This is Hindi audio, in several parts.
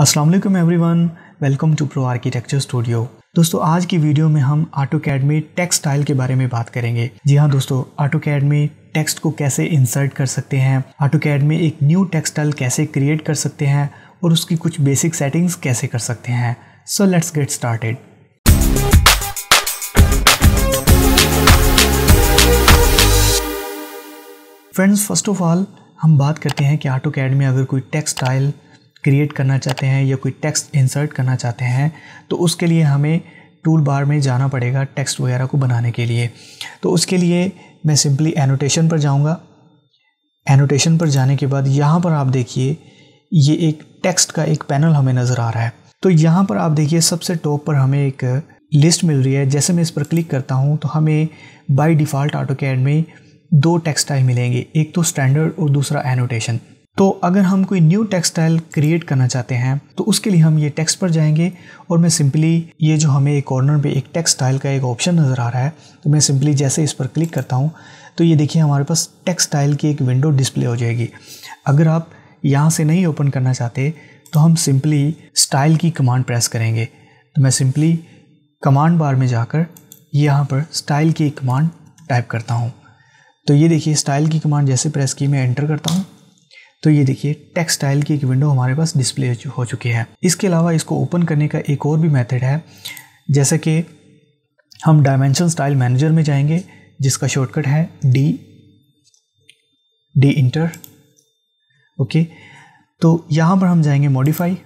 Aslam everyone welcome to pro architecture studio दोस्तों आज की वीडियो में हम ऑटो कैड में टेक्सटाइल के बारे में बात करेंगे जी हाँ दोस्तों ऑटो कैड में टेक्स्ट को कैसे इंसर्ट कर सकते हैं ऑटो कैड में एक न्यू टेक्सटाइल कैसे क्रिएट कर सकते हैं और उसकी कुछ बेसिक सेटिंग्स कैसे कर सकते हैं so let's get started friends first of all हम बात करते हैं कि आटो कैड में अगर कोई टेक्सटाइल क्रिएट करना चाहते हैं या कोई टेक्स्ट इंसर्ट करना चाहते हैं तो उसके लिए हमें टूल बार में जाना पड़ेगा टेक्स्ट वगैरह को बनाने के लिए तो उसके लिए मैं सिंपली एनोटेशन पर जाऊंगा एनोटेशन पर जाने के बाद यहाँ पर आप देखिए ये एक टेक्स्ट का एक पैनल हमें नज़र आ रहा है तो यहाँ पर आप देखिए सबसे टॉप पर हमें एक लिस्ट मिल रही है जैसे मैं इस पर क्लिक करता हूँ तो हमें बाय डिफ़ॉल्ट ऑटो कैड में दो टेक्स्ट टाइप मिलेंगे एक तो स्टैंडर्ड और दूसरा एनोटेशन तो अगर हम कोई न्यू टेक्सटाइल क्रिएट करना चाहते हैं तो उसके लिए हम ये टेक्स्ट पर जाएंगे और मैं सिंपली ये जो हमें एक कॉर्नर पे एक टेक्सटाइल का एक ऑप्शन नज़र आ रहा है तो मैं सिंपली जैसे इस पर क्लिक करता हूँ तो ये देखिए हमारे पास टेक्सटाइल की एक विंडो डिस्प्ले हो जाएगी अगर आप यहाँ से नहीं ओपन करना चाहते तो हम सिंपली स्टाइल की कमांड प्रेस करेंगे तो मैं सिंपली कमांड बार में जाकर यहाँ पर स्टाइल की कमांड टाइप करता हूँ तो ये देखिए स्टाइल की कमांड जैसे प्रेस की मैं एंटर करता हूँ तो ये देखिए टेक्सटाइल की एक विंडो हमारे पास डिस्प्ले हो चुकी है इसके अलावा इसको ओपन करने का एक और भी मेथड है जैसे कि हम डायमेंशन स्टाइल मैनेजर में जाएंगे जिसका शॉर्टकट है डी डी इंटर ओके तो यहाँ पर हम जाएंगे मॉडिफाई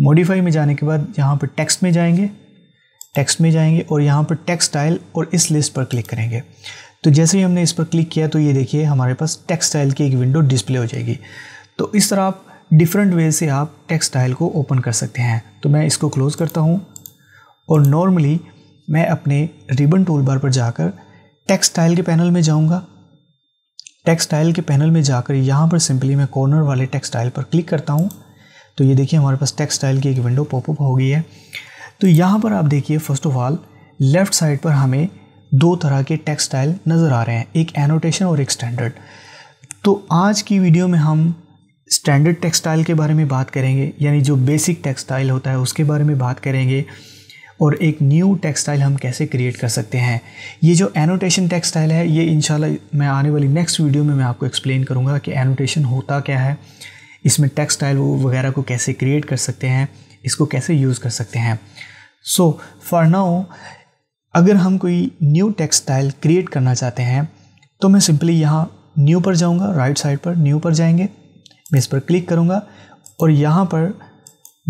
मॉडिफाई में जाने के बाद यहाँ पर टेक्स्ट में जाएंगे टेक्स्ट में जाएंगे और यहाँ पर टेक्सटाइल और इस लिस्ट पर क्लिक करेंगे तो जैसे ही हमने इस पर क्लिक किया तो ये देखिए हमारे पास टेक्सटाइल की एक विंडो डिस्प्ले हो जाएगी तो इस तरह आप डिफरेंट वे से आप टेक्सटाइल को ओपन कर सकते हैं तो मैं इसको क्लोज़ करता हूँ और नॉर्मली मैं अपने रिबन टूल बार पर जाकर टेक्सटाइल के पैनल में जाऊँगा टेक्सटाइल के पैनल में जाकर यहाँ पर सिंपली मैं कॉर्नर वाले टेक्सटाइल पर क्लिक करता हूँ तो ये देखिए हमारे पास टेक्सटाइल की एक विंडो पॉपअप हो गई है तो यहाँ पर आप देखिए first of all left side पर हमें दो तरह के टेक्सटाइल नज़र आ रहे हैं एक एनोटेशन और एक स्टैंडर्ड तो आज की वीडियो में हम स्टैंडर्ड टेक्सटाइल के बारे में बात करेंगे यानी जो बेसिक टेक्सटाइल होता है उसके बारे में बात करेंगे और एक न्यू टेक्सटाइल हम कैसे क्रिएट कर सकते हैं ये जो एनोटेशन टेक्सटाइल है ये इन मैं आने वाली नेक्स्ट वीडियो में मैं आपको एक्सप्लेन करूँगा कि एनोटेशन होता क्या है इसमें टेक्सटाइल वगैरह को कैसे क्रिएट कर सकते हैं इसको कैसे यूज़ कर सकते हैं सो फॉर नाउ अगर हम कोई न्यू टेक्सटाइल क्रिएट करना चाहते हैं तो मैं सिंपली यहाँ न्यू पर जाऊँगा राइट साइड पर न्यू पर जाएंगे मैं इस पर क्लिक करूँगा और यहाँ पर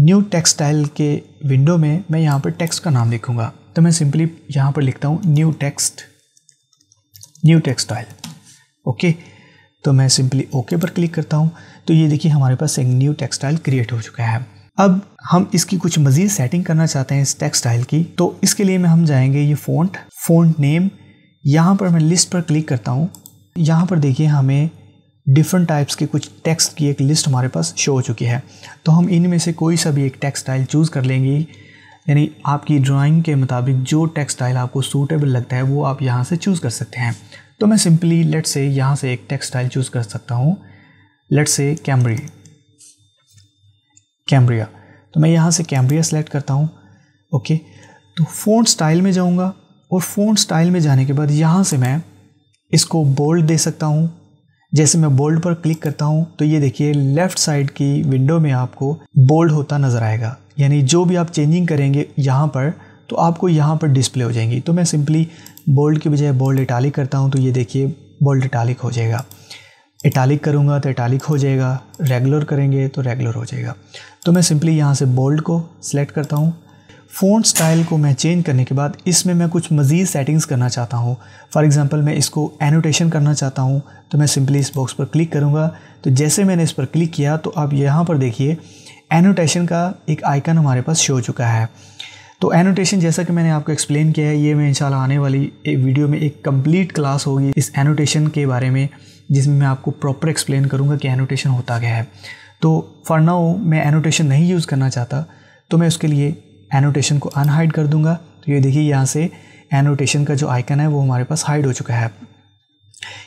न्यू टेक्सटाइल के विंडो में मैं यहाँ पर टेक्स्ट का नाम लिखूँगा तो मैं सिंपली यहाँ पर लिखता हूँ new text new text style okay तो मैं सिंपली ओके पर क्लिक करता हूँ तो ये देखिए हमारे पास एक न्यू टेक्सटाइल क्रिएट हो चुका है अब हम इसकी कुछ मज़ीद सेटिंग करना चाहते हैं इस टेक्सटाइल की तो इसके लिए मैं हम जाएंगे ये फ़ॉन्ट फ़ॉन्ट नेम यहाँ पर मैं लिस्ट पर क्लिक करता हूँ यहाँ पर देखिए हमें डिफरेंट टाइप्स के कुछ टेक्स्ट की एक लिस्ट हमारे पास शो हो चुकी है तो हम इनमें से कोई सा भी एक टेक्सटाइल चूज़ कर लेंगे यानी आपकी ड्राइंग के मुताबिक जो टेक्सटाइल आपको सूटेबल लगता है वो आप यहाँ से चूज़ कर सकते हैं तो मैं सिंपली लेट से यहाँ से एक टेक्सटाइल चूज़ कर सकता हूँ लेट से कैमरी कैमरिया तो मैं यहाँ से कैमरिया सेलेक्ट करता हूँ ओके तो फ़ोन स्टाइल में जाऊँगा और फ़ोन स्टाइल में जाने के बाद यहाँ से मैं इसको बोल्ड दे सकता हूँ जैसे मैं बोल्ड पर क्लिक करता हूँ तो ये देखिए लेफ़्ट साइड की विंडो में आपको बोल्ड होता नज़र आएगा यानी जो भी आप चेंजिंग करेंगे यहाँ पर तो आपको यहाँ पर डिस्प्ले हो जाएंगी तो मैं सिंपली बोल्ड की बजाय बोल्ड इटालिक करता हूँ तो ये देखिए बोल्ड इटालिक हो जाएगा इटालिक करूँगा तो इटालिक हो जाएगा रेगुलर करेंगे तो रेगुलर हो जाएगा तो मैं सिंपली यहाँ से बोल्ड को सिलेक्ट करता हूँ फ़ोन स्टाइल को मैं चेंज करने के बाद इसमें मैं कुछ मज़ीद सेटिंग्स करना चाहता हूँ फॉर एग्ज़ाम्पल मैं इसको एनोटेशन करना चाहता हूँ तो मैं सिंपली इस बॉक्स पर क्लिक करूँगा तो जैसे मैंने इस पर क्लिक किया तो आप यहाँ पर देखिए एनोटेशन का एक आइकन हमारे पास शो हो चुका है तो एनोटेशन जैसा कि मैंने आपको एक्सप्लेन किया है ये मैं इंशाल्लाह आने वाली वीडियो में एक कम्प्लीट क्लास होगी इस एनोटेशन के बारे में जिसमें मैं आपको प्रॉपर एक्सप्लेन करूँगा कि एनोटेशन होता क्या है तो फॉर नाउ मैं एनोटेशन नहीं यूज़ करना चाहता तो मैं उसके लिए एनोटेशन को अनहाइड कर दूँगा तो ये देखिए यहाँ से एनोटेशन का जो आइकन है वो हमारे पास हाइड हो चुका है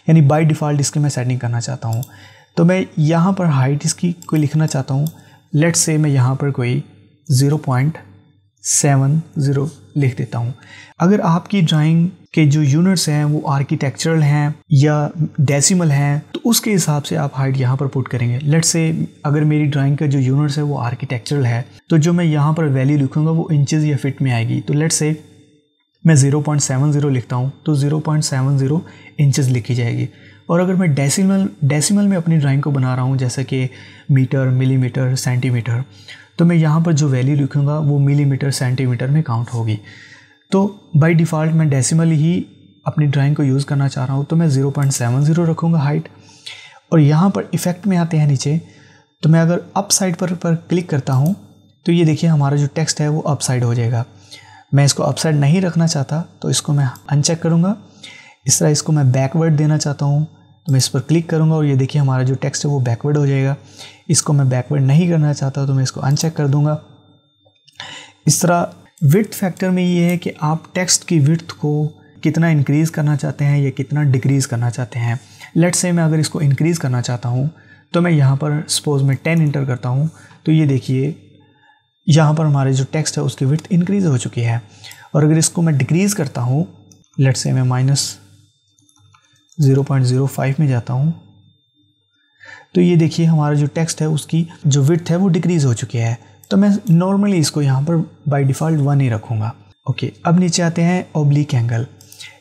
यानी बाय डिफ़ॉल्ट इसकी मैं सेटिंग करना चाहता हूँ तो मैं यहाँ पर हाइट इसकी कोई लिखना चाहता हूँ लेट्स से मैं यहाँ पर कोई ज़ीरो पॉइंट सेवन ज़ीरो लिख देता हूँ अगर आपकी ड्राइंग के जो यूनिट्स हैं वो आर्किटेक्चरल हैं या डेसिमल हैं तो उसके हिसाब से आप हाइट यहाँ पर पुट करेंगे लेट से अगर मेरी ड्राइंग का जो यूनिट्स है वो आर्किटेक्चरल है तो जो मैं यहाँ पर वैल्यू लिखूँगा वो इंचज़ या फिट में आएगी तो लेट से मैं 0.70 लिखता हूँ तो 0.70 इंचेस लिखी जाएगी और अगर मैं डेसिमल डेसिमल में अपनी ड्राइंग को बना रहा हूँ जैसे कि मीटर मिलीमीटर सेंटीमीटर तो मैं यहाँ पर जो वैल्यू लिखूँगा वो मिलीमीटर सेंटीमीटर में काउंट होगी तो बाय डिफ़ॉल्ट मैं डेसिमल ही अपनी ड्राइंग को यूज़ करना चाह रहा हूँ तो मैं ज़ीरो पॉइंट सेवन ज़ीरो रखूँगा हाइट और यहाँ पर इफ़ेक्ट में आते हैं नीचे तो मैं अगर अप साइड पर, पर क्लिक करता हूँ तो ये देखिए हमारा जो टेक्स्ट है वो अप साइड हो जाएगा मैं इसको अप साइड नहीं रखना चाहता तो इसको मैं अनचेक करूँगा इस तरह इसको मैं बैकवर्ड देना चाहता हूँ तो मैं इस पर क्लिक करूँगा और ये देखिए हमारा जो टेक्स्ट है वो बैकवर्ड हो जाएगा इसको मैं बैकवर्ड नहीं करना चाहता तो मैं इसको अनचेक कर दूँगा इस तरह विथ फैक्टर में ये है कि आप टेक्स्ट की विथ को कितना इंक्रीज़ करना चाहते हैं या कितना डिक्रीज़ करना चाहते हैं लेट्स से मैं अगर इसको इंक्रीज़ करना चाहता हूँ तो मैं यहाँ पर सपोज मैं टेन इंटर करता हूँ तो ये देखिए यहाँ पर हमारे जो टेक्स्ट है उसकी विथ इंक्रीज़ हो चुकी है और अगर इसको मैं डिक्रीज़ करता हूँ लेट्स से मैं minus zero point zero five में जाता हूँ तो ये देखिए हमारा जो टेक्स्ट है उसकी जो विथ है वो डिक्रीज़ हो चुकी है तो मैं नॉर्मली इसको यहाँ पर बाय डिफ़ॉल्ट वन ही रखूँगा ओके अब नीचे आते हैं ओब्लिक एंगल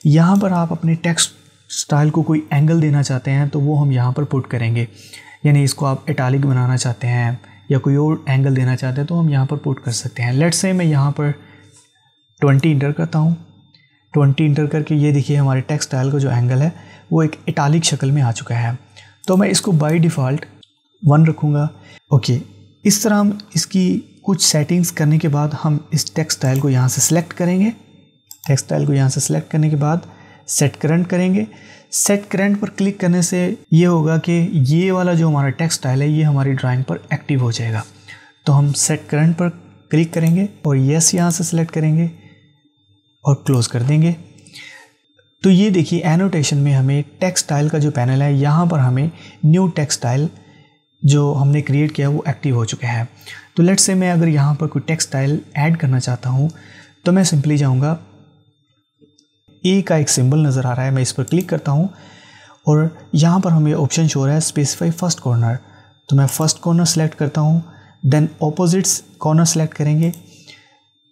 यहाँ पर आप अपने टेक्स्ट स्टाइल को कोई एंगल देना चाहते हैं तो वो हम यहाँ पर पुट करेंगे यानी इसको आप इटालिक बनाना चाहते हैं या कोई और एंगल देना चाहते हैं तो हम यहाँ पर पुट कर सकते हैं लेट्स से मैं यहाँ पर ट्वेंटी इंटर करता हूँ ट्वेंटी इंटर करके ये देखिए हमारे टेक्स्ट स्टाइल का जो एंगल है वो एक इटालिक शक्ल में आ चुका है तो मैं इसको बाई डिफ़ॉल्ट वन रखूँगा ओके इस तरह हम इसकी कुछ सेटिंग्स करने के बाद हम इस टेक्सटाइल को यहाँ से सिलेक्ट करेंगे टेक्सटाइल को यहाँ से सिलेक्ट करने के बाद सेट करंट करेंगे सेट करंट पर क्लिक करने से ये होगा कि ये वाला जो हमारा टेक्सटाइल है ये हमारी ड्राइंग पर एक्टिव हो जाएगा तो हम सेट करंट पर क्लिक करेंगे और यस यहाँ से सिलेक्ट करेंगे और क्लोज़ कर देंगे तो ये देखिए एनोटेशन में हमें टेक्सटाइल का जो पैनल है यहाँ पर हमें न्यू टेक्सटाइल जो हमने क्रिएट किया वो एक्टिव हो चुके हैं तो लेट से मैं अगर यहाँ पर कोई टेक्स्ट टाइल ऐड करना चाहता हूँ तो मैं सिंपली जाऊँगा ए का एक सिंबल नज़र आ रहा है मैं इस पर क्लिक करता हूँ और यहाँ पर हमें ऑप्शन शो रहा है स्पेसिफाई फर्स्ट कॉर्नर तो मैं फर्स्ट कॉर्नर सेलेक्ट करता हूँ देन ऑपोजिट्स कॉर्नर सेलेक्ट करेंगे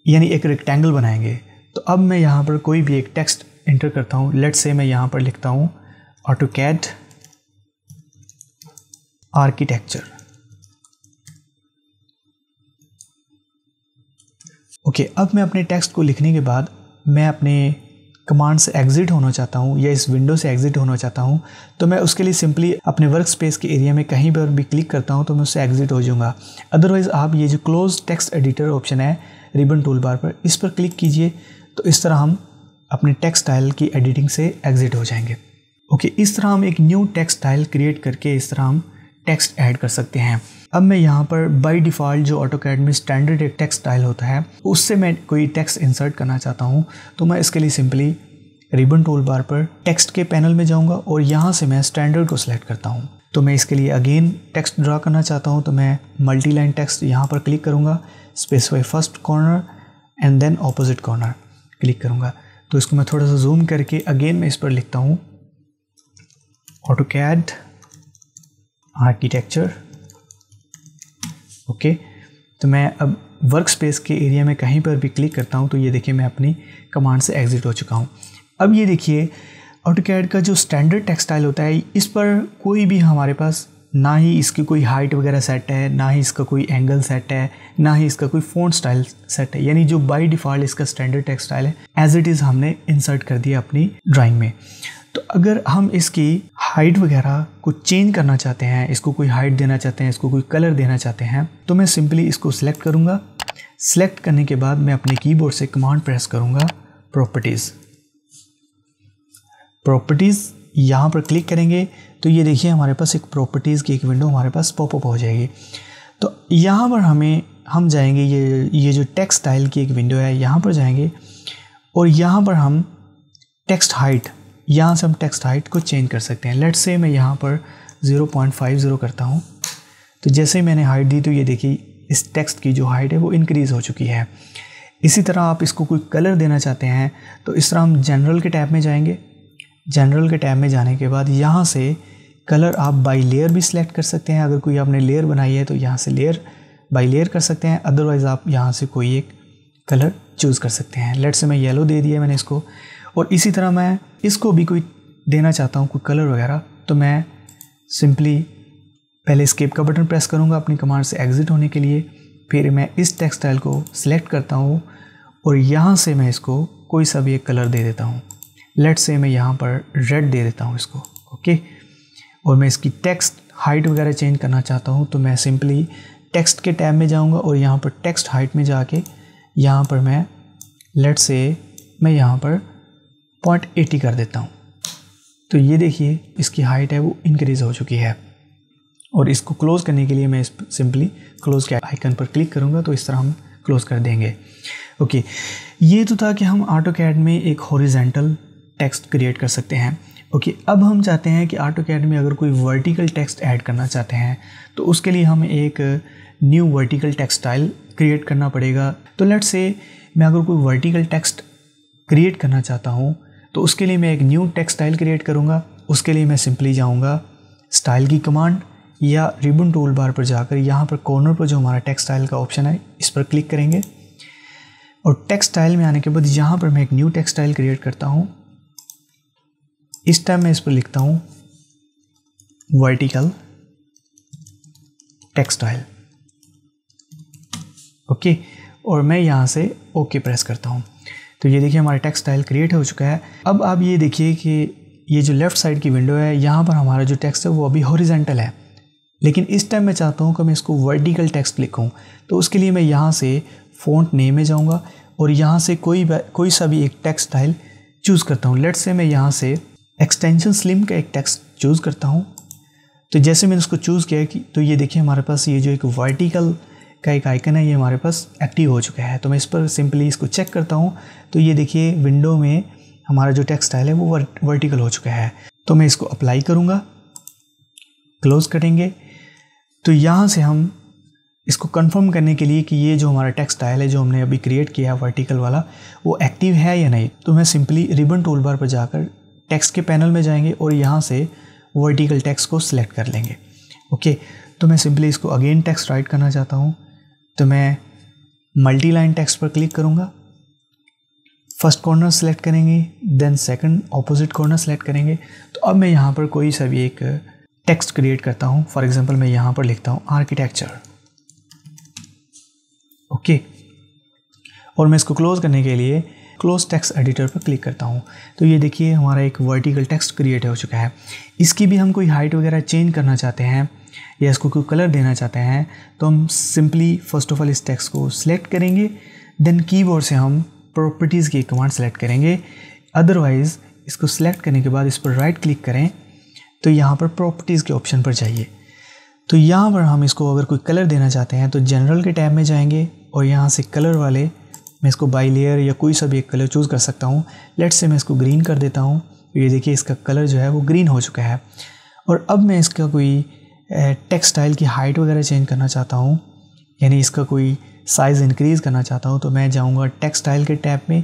यानी एक रेक्टेंगल बनाएंगे तो अब मैं यहाँ पर कोई भी एक टेक्स्ट इंटर करता हूँ लेट से मैं यहाँ पर लिखता हूँ AutoCAD architecture okay okay, अब मैं अपने टेक्स्ट को लिखने के बाद मैं अपने कमांड से एग्ज़िट होना चाहता हूँ या इस विंडो से एग्ज़िट होना चाहता हूँ तो मैं उसके लिए सिंपली अपने वर्क स्पेस के एरिया में कहीं पर भी क्लिक करता हूँ तो मैं उससे एग्ज़िट हो जाऊँगा अदरवाइज़ आप ये जो क्लोज टेक्स्ट एडिटर ऑप्शन है रिबन टूल बार पर इस पर क्लिक कीजिए तो इस तरह हम अपने टेक्स्ट टाइल की एडिटिंग से एग्ज़िट हो जाएंगे ओके okay, इस तरह हम एक न्यू टेक्स्ट टाइल क्रिएट करके इस तरह हम टेक्स्ट ऐड कर सकते हैं अब मैं यहाँ पर बाय डिफ़ॉल्ट जो ऑटो कैड में स्टैंडर्ड एक टेक्स्ट टाइल होता है उससे मैं कोई टेक्स्ट इंसर्ट करना चाहता हूँ तो मैं इसके लिए सिंपली रिबन टूल बार पर टेक्स्ट के पैनल में जाऊँगा और यहाँ से मैं स्टैंडर्ड को सिलेक्ट करता हूँ तो मैं इसके लिए अगेन टेक्स्ट ड्रा करना चाहता हूँ तो मैं मल्टी लाइन टेक्स्ट यहाँ पर क्लिक करूँगा specify first corner and then opposite corner click करूँगा तो इसको मैं थोड़ा सा जूम करके अगेन मैं इस पर लिखता हूँ ऑटो कैड आर्किटेक्चर ओके तो मैं अब वर्क स्पेस के एरिया में कहीं पर भी क्लिक करता हूँ तो ये देखिए मैं अपनी कमांड से एग्ज़िट हो चुका हूँ अब ये देखिए ऑटोकैड का जो स्टैंडर्ड टेक्सटाइल होता है इस पर कोई भी हमारे पास ना ही इसकी कोई हाइट वगैरह सेट है ना ही इसका कोई एंगल सेट है ना ही इसका कोई फोन स्टाइल सेट है यानी जो बाय डिफ़ॉल्ट इसका स्टैंडर्ड टेक्सटाइल है एज इट इज़ हमने इंसर्ट कर दिया अपनी ड्राइंग में तो अगर हम इसकी हाइट वगैरह को चेंज करना चाहते हैं इसको कोई हाइट देना चाहते हैं इसको कोई कलर देना चाहते हैं तो मैं सिंपली इसको सिलेक्ट करूँगा सिलेक्ट करने के बाद मैं अपने कीबोर्ड से कमांड प्रेस करूँगा प्रॉपर्टीज़ प्रॉपर्टीज़ यहाँ पर क्लिक करेंगे तो ये देखिए हमारे पास एक प्रॉपर्टीज़ की एक विंडो हमारे पास पॉपअप हो जाएगी तो यहाँ पर हमें हम जाएंगे ये ये जो टेक्स्ट स्टाइल की एक विंडो है यहाँ पर जाएंगे और यहाँ पर हम टेक्स्ट हाइट यहाँ से हम टेक्स्ट हाइट को चेंज कर सकते हैं लेट्स से मैं यहाँ पर 0.50 करता हूँ तो जैसे मैंने हाइट दी तो ये देखिए इस टेक्स्ट की जो हाइट है वो इंक्रीज़ हो चुकी है इसी तरह आप इसको कोई कलर देना चाहते हैं तो इस तरह हम जनरल के टैब में जाएंगे जनरल के टैब में जाने के बाद यहाँ से कलर आप बाई लेयर भी सिलेक्ट कर सकते हैं अगर कोई आपने लेयर बनाई है तो यहाँ से लेयर बाई लेयर कर सकते हैं अदरवाइज़ आप यहाँ से कोई एक कलर चूज़ कर सकते हैं लेट से मैं येलो दे दिया मैंने इसको और इसी तरह मैं इसको भी कोई देना चाहता हूँ कोई कलर वगैरह तो मैं सिंपली पहले स्केप का बटन प्रेस करूँगा अपनी कमांड से एग्ज़िट होने के लिए फिर मैं इस टेक्सटाइल को सिलेक्ट करता हूँ और यहाँ से मैं इसको कोई सा भी एक कलर दे देता हूँ लेट से मैं यहाँ पर रेड दे देता हूँ इसको ओके और मैं इसकी टेक्स्ट हाइट वगैरह चेंज करना चाहता हूँ तो मैं सिंपली टेक्स्ट के टैब में जाऊँगा और यहाँ पर टेक्स्ट हाइट में जाके यहाँ पर मैं लेट से मैं यहाँ पर पॉइंट एटी कर देता हूँ तो ये देखिए इसकी हाइट है वो इंक्रीज़ हो चुकी है और इसको क्लोज़ करने के लिए मैं सिंपली क्लोज़ के आइकन पर क्लिक करूँगा तो इस तरह हम क्लोज़ कर देंगे ओके ये तो था कि हम ऑटो कैड में एक हॉरिजेंटल टेक्स्ट क्रिएट कर सकते हैं ओके okay, अब हम चाहते हैं कि ऑटो कैड में अगर कोई वर्टिकल टेक्स्ट ऐड करना चाहते हैं तो उसके लिए हम एक न्यू वर्टिकल टेक्सटाइल क्रिएट करना पड़ेगा तो लेट्स से मैं अगर कोई वर्टिकल टेक्स्ट क्रिएट करना चाहता हूँ तो उसके लिए मैं एक न्यू टेक्स्ट स्टाइल क्रिएट करूँगा उसके लिए मैं सिंपली जाऊँगा स्टाइल की कमांड या रिबन टूल बार पर जाकर यहाँ पर कॉर्नर पर जो हमारा टेक्स्ट स्टाइल का ऑप्शन है इस पर क्लिक करेंगे और टेक्स्ट स्टाइल में आने के बाद यहाँ पर मैं एक न्यू टेक्स्ट स्टाइल क्रिएट करता हूँ इस टाइम मैं इस पर लिखता हूँ वर्टिकल टेक्सटाइल ओके और मैं यहाँ से ओके प्रेस करता हूँ तो ये देखिए हमारा टेक्स्ट स्टाइल क्रिएट हो चुका है अब आप ये देखिए कि ये जो लेफ़्ट साइड की विंडो है यहाँ पर हमारा जो टेक्स्ट है वो अभी हॉरिजेंटल है लेकिन इस टाइम मैं चाहता हूँ कि मैं इसको वर्टिकल टेक्स्ट लिखूँ तो उसके लिए मैं यहाँ से फ़ॉन्ट नेम में जाऊँगा और यहाँ से कोई कोई सा भी एक टेक्स्ट स्टाइल चूज़ करता हूँ लेट से मैं यहाँ से एक्सटेंशन स्लिम का एक टेक्स्ट चूज़ करता हूँ तो जैसे मैंने उसको चूज़ किया कि तो ये देखिए हमारे पास ये जो एक वर्टिकल का एक आइकन है ये हमारे पास एक्टिव हो चुका है तो मैं इस पर सिंपली इसको चेक करता हूँ तो ये देखिए विंडो में हमारा जो टेक्स्ट टाइल है वो वर, वर्टिकल हो चुका है तो मैं इसको अप्लाई करूँगा क्लोज करेंगे तो यहाँ से हम इसको कंफर्म करने के लिए कि ये जो हमारा टेक्स्ट टाइल है जो हमने अभी क्रिएट किया है वर्टिकल वाला वो एक्टिव है या नहीं तो मैं सिंपली रिबन टूल बार पर जाकर टेक्स्ट के पैनल में जाएंगे और यहाँ से वर्टिकल टेक्स्ट को सिलेक्ट कर लेंगे ओके तो मैं सिंपली इसको अगेन टेक्स्ट राइट करना चाहता हूँ तो मैं मल्टी लाइन टेक्स्ट पर क्लिक करूँगा फर्स्ट कॉर्नर सेलेक्ट करेंगे then second opposite corner select करेंगे तो अब मैं यहाँ पर कोई सा भी एक टेक्स्ट क्रिएट करता हूँ फॉर एग्जांपल मैं यहाँ पर लिखता हूँ आर्किटेक्चर ओके और मैं इसको क्लोज करने के लिए क्लोज टेक्स्ट एडिटर पर क्लिक करता हूँ तो ये देखिए हमारा एक वर्टिकल टेक्स्ट क्रिएट हो चुका है इसकी भी हम कोई हाइट वगैरह चेंज करना चाहते हैं या इसको कोई कलर देना चाहते हैं तो हम सिंपली फर्स्ट ऑफ ऑल इस टेक्स्ट को सिलेक्ट करेंगे देन कीबोर्ड से हम प्रॉपर्टीज़ की कमांड सेलेक्ट करेंगे अदरवाइज़ इसको सिलेक्ट करने के बाद इस पर राइट क्लिक करें तो यहाँ पर प्रॉपर्टीज़ के ऑप्शन पर जाइए तो यहाँ पर हम इसको अगर कोई कलर देना चाहते हैं तो जनरल के टैब में जाएंगे और यहाँ से कलर वाले मैं इसको बाई लेयर या कोई सा भी एक कलर चूज़ कर सकता हूँ लेट्स से मैं इसको ग्रीन कर देता हूँ तो ये देखिए इसका कलर जो है वो ग्रीन हो चुका है और अब मैं इसका कोई टेक्सटाइल की हाइट वगैरह चेंज करना चाहता हूँ यानी इसका कोई साइज़ इंक्रीज़ करना चाहता हूँ तो मैं जाऊँगा टेक्सटाइल के टैब में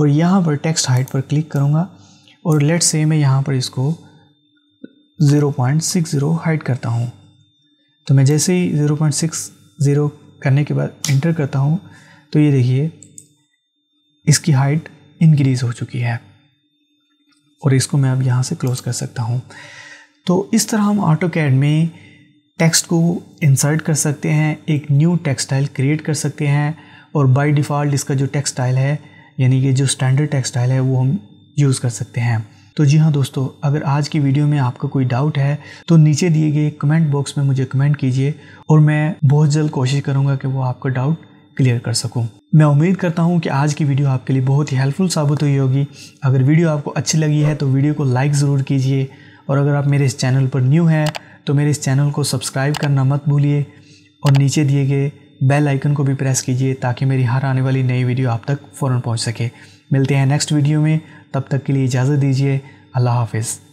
और यहाँ पर टेक्स्ट हाइट पर क्लिक करूँगा और लेट से मैं यहाँ पर इसको 0.60 हाइट करता हूँ तो मैं जैसे ही 0.60 करने के बाद एंटर करता हूँ तो ये देखिए इसकी हाइट इंक्रीज़ हो चुकी है और इसको मैं अब यहाँ से क्लोज़ कर सकता हूँ तो इस तरह हम ऑटो कैड में टेक्स्ट को इंसर्ट कर सकते हैं एक न्यू टेक्सटाइल क्रिएट कर सकते हैं और बाय डिफ़ॉल्ट इसका जो टेक्सटाइल है यानी कि जो स्टैंडर्ड टेक्सटाइल है वो हम यूज़ कर सकते हैं तो जी हाँ दोस्तों अगर आज की वीडियो में आपका कोई डाउट है तो नीचे दिए गए कमेंट बॉक्स में मुझे कमेंट कीजिए और मैं बहुत जल्द कोशिश करूँगा कि वो आपका डाउट क्लियर कर सकूँ मैं उम्मीद करता हूँ कि आज की वीडियो आपके लिए बहुत ही हेल्पफुल साबित हुई होगी अगर वीडियो आपको अच्छी लगी है तो वीडियो को लाइक ज़रूर कीजिए और अगर आप मेरे इस चैनल पर न्यू हैं तो मेरे इस चैनल को सब्सक्राइब करना मत भूलिए और नीचे दिए गए बेल आइकन को भी प्रेस कीजिए ताकि मेरी हर आने वाली नई वीडियो आप तक फ़ौर पहुँच सके मिलते हैं नेक्स्ट वीडियो में तब तक के लिए इजाज़त दीजिए अल्लाह हाफिज़